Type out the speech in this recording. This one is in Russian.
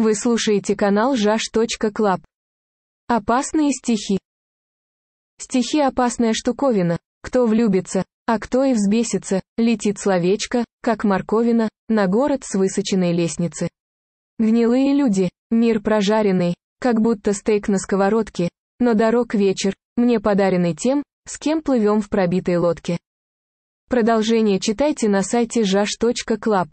Вы слушаете канал jash.club. Опасные стихи. Стихи опасная штуковина. Кто влюбится, а кто и взбесится, летит словечко, как морковина, на город с высоченной лестницы. Гнилые люди, мир прожаренный, как будто стейк на сковородке, но дорог вечер, мне подаренный тем, с кем плывем в пробитой лодке. Продолжение читайте на сайте jash.club.